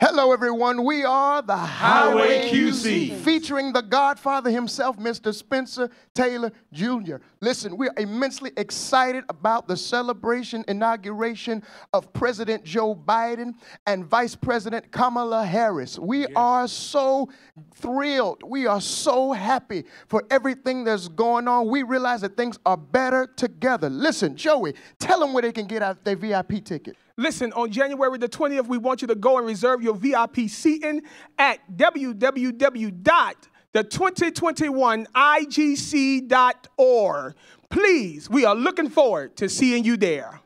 Hello, everyone. We are the Highway, QC. QC, featuring the Godfather himself, Mr. Spencer Taylor Jr. Listen, we're immensely excited about the celebration inauguration of President Joe Biden and Vice President Kamala Harris. We yes. are so thrilled. We are so happy for everything that's going on. We realize that things are better together. Listen, Joey, tell them where they can get out their VIP ticket. Listen, on January the 20th, we want you to go and reserve your VIP seating at www.the2021igc.org. Please, we are looking forward to seeing you there.